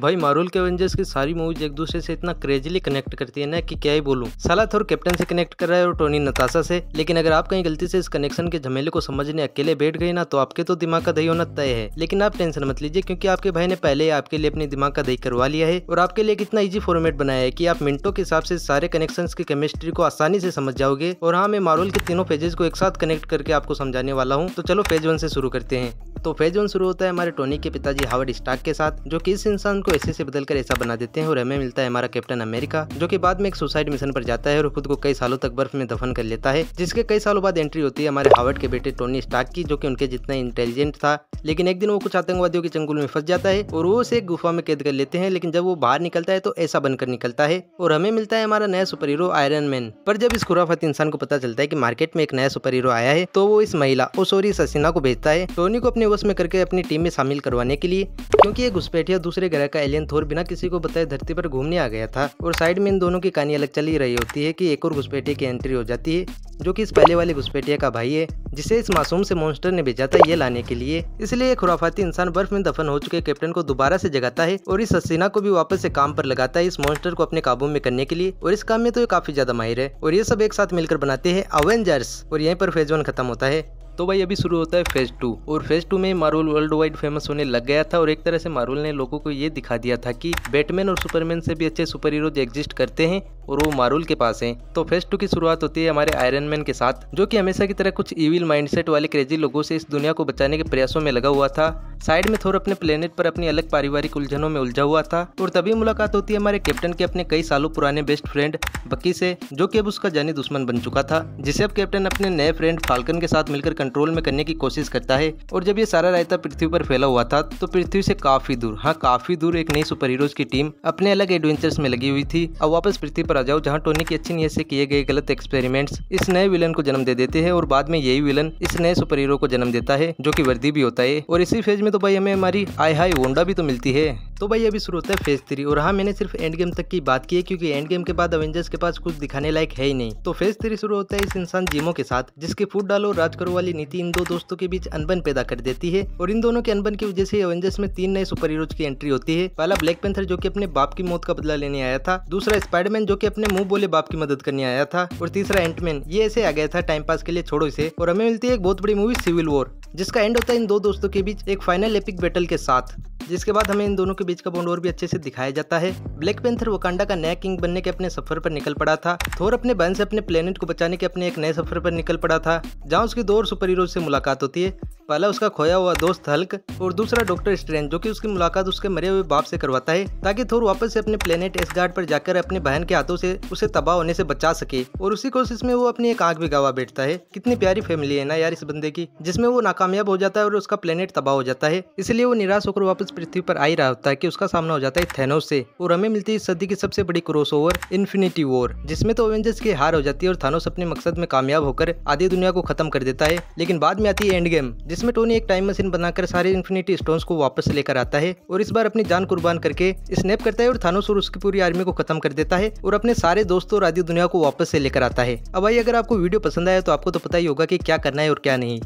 भाई मारुल के एवेंजर्स की सारी मूवीज एक दूसरे से इतना क्रेजिली कनेक्ट करती है ना कि क्या ही बोलूं साला थोर कैप्टन से कनेक्ट कर रहा है और टोनी नताशा से लेकिन अगर आप कहीं गलती से इस कनेक्शन के झमेले को समझने अकेले बैठ गए ना तो आपके तो दिमाग का दही होना तय है लेकिन आप टेंशन मत लीजिए क्यूँकी आपके भाई ने पहले ही आपके लिए अपने दिमाग का दही करवा लिया है और आपके लिए इतना ईजी फॉर्मेट बनाया है की आप मिनटों के हिसाब से सारे कनेक्शन की केमिस्ट्री को आसानी से समझ जाओगे और हाँ मैं मारुल के तीनों पेजेस को एक साथ कनेक्ट करके आपको समझाने वाला हूँ तो चलो पेज वन से शुरू करते हैं तो फेज वन शुरू होता है हमारे टोनी के पिताजी हावर्ड स्टार्क के साथ जो कि इस इंसान को ऐसे से बदलकर ऐसा बना देते हैं और हमें मिलता है हमारा कैप्टन अमेरिका जो कि बाद में एक सुसाइड मिशन पर जाता है और खुद को कई सालों तक बर्फ में दफन कर लेता है जिसके कई सालों बाद एंट्री होती है हमारे हावर्ड के बेटे टोनी स्टार्क की जो की उनके जितना इंटेलिजेंट था लेकिन एक दिन वो कुछ आतंकवादियों के चंगुल में फंस जाता है और वो उसे एक गुफा में कैद कर लेते हैं लेकिन जब वो बाहर निकलता है तो ऐसा बनकर निकलता है और हमें मिलता है हमारा नया सुपर हीरो आयरन मैन पर जब इस खुराफत इंसान को पता चलता है की मार्केट में एक नया सुपर हीरो आया है तो वो इस महिला और सोरी ससीना को भेजता है टोनी को अपने बस में करके अपनी टीम में शामिल करवाने के लिए क्योंकि ये घुसपैठिया दूसरे ग्रह का एलियन थोर बिना किसी को बताए धरती पर घूमने आ गया था और साइड में इन दोनों की कहानी अलग चल ही रही होती है कि एक और घुसपैठिया की एंट्री हो जाती है जो कि इस पहले वाले घुसपैठिया का भाई है जिसे इस मासूम से मॉन्स्टर ने भेजा था ये लाने के लिए इसलिए खुराफाती इंसान बर्फ में दफन हो चुके कैप्टन को दोबारा से जगाता है और इस हसीना को भी वापस से काम पर लगाता है इस मॉन्स्टर को अपने काबू में करने के लिए और इस काम में तो ये काफी ज्यादा माहिर है और ये सब एक साथ मिलकर बनाते हैं अवेंजर्स और यहीं पर फेज वन खत्म होता है तो भाई अभी शुरू होता है फेज टू और फेज टू में मार्वल वर्ल्ड वाइड फेमस होने लग गया था और एक तरह से मार्वल ने लोगों को ये दिखा दिया था कि बैटमैन और सुपरमैन से भी अच्छे सुपर हीरोज एग्जिस्ट करते हैं और वो मार्वल के पास हैं तो फेज टू की शुरुआत होती है हमारे आयरन मैन के साथ जो कि हमेशा की तरह कुछ इविल माइंड वाले क्रेजी लोगों से इस दुनिया को बचाने के प्रयासों में लगा हुआ था साइड में थोड़ा अपने प्लेनेट पर अपनी अलग पारिवारिक उलझनों में उलझा हुआ था और तभी मुलाकात होती है हमारे कैप्टन के अपने कई सालों पुराने बेस्ट फ्रेंड बकी से जो कि अब उसका जानी दुश्मन बन चुका था जिसे अब कैप्टन अपने नए फ्रेंड फाल्कन के साथ मिलकर कंट्रोल में करने की कोशिश करता है और जब ये सारा रायता पृथ्वी पर फैला हुआ था तो पृथ्वी से काफी दूर हाँ काफी दूर एक नई सुपर हीरोज की टीम अपने अलग एडवेंचर्स में लगी हुई थी अब वापस पृथ्वी पर आ जाओ जहाँ टोनी की अच्छी नीयत से किए गए गलत एक्सपेरिमेंट्स इस नए विलन को जन्म दे देते हैं और बाद में यही विलन इस नए सुपर हीरो को जन्म देता है जो की वर्दी भी होता है और इसी फेज में तो भाई हमें हमारी आई हाई वोंडा भी तो मिलती है तो भाई अभी शुरू होता है फेज थ्री और हाँ मैंने सिर्फ एंड गेम तक की बात की है क्योंकि एंड गेम के बाद अवेंजर्स के पास कुछ दिखाने लायक है ही नहीं तो फेज थ्री शुरू होता है इस इंसान जीमो के साथ जिसके फूड डालो राज करो वाली वाली नीति इन दो दोस्तों के बीच अनबन पैदा कर देती है और इन दोनों के अनबन की वजह से एवेंजर्स में तीन नए सुपर हीरोज की एंट्री होती है पहला ब्लैक पेंथर जो की अपने बाप की मौत का बदला लेने आया था दूसरा स्पाइडरमैन जो की अपने मुंह बोले बाप की मदद करने आया था और तीसरा एंटमैन ये ऐसे आ गया था टाइम पास के लिए छोड़ो इसे और हमें मिलती है एक बहुत बड़ी मूवी सिविल वॉर जिसका एंड होता है इन दो दोस्तों के बीच एक फाइनल एपिक बैटल के साथ जिसके बाद हमें इन दोनों के बीच का बॉन्ड और भी अच्छे से दिखाया जाता है ब्लैक पेंथर वकांडा का नया किंग बनने के अपने सफर पर निकल पड़ा था थोर अपने बहन से अपने प्लेनेट को बचाने के अपने एक नए सफर पर निकल पड़ा था जहाँ उसकी दो और सुपर हीरो से मुलाकात होती है पहला उसका खोया हुआ दोस्त हल्क और दूसरा डॉक्टर स्ट्रेंज जो कि उसकी मुलाकात उसके मरे हुए बाप से करवाता है ताकि थोर वापस से अपने प्लेनेट गार्ड पर जाकर अपने बहन के हाथों से उसे तबाह होने से बचा सके और उसी कोशिश में वो अपनी एक आंख भी गवा बैठता है कितनी प्यारी फैमिली है ना यार इस बंदे की जिसमें वो नाकामयाब हो जाता है और उसका प्लेनेट तबाह हो जाता है इसलिए वो निराश होकर वापस पृथ्वी पर आ ही रहा होता है की उसका सामना हो जाता है थेनोस से और हमें मिलती है इस सदी की सबसे बड़ी क्रॉस ओवर इन्फिनिटी वॉर जिसमें तो एवेंजर्स की हार हो जाती है और थानोस अपने मकसद में कामयाब होकर आधी दुनिया को खत्म कर देता है लेकिन बाद में आती है एंड गेम जिसमें टोनी एक टाइम मशीन बनाकर सारे इन्फिनिटी स्टोन्स को वापस लेकर आता है और इस बार अपनी जान कुर्बान करके स्नैप करता है और थानोस और उसकी पूरी आर्मी को खत्म कर देता है और अपने सारे दोस्तों और आदि दुनिया को वापस से लेकर आता है अब भाई अगर आपको वीडियो पसंद आया तो आपको तो पता ही होगा की क्या करना है और क्या नहीं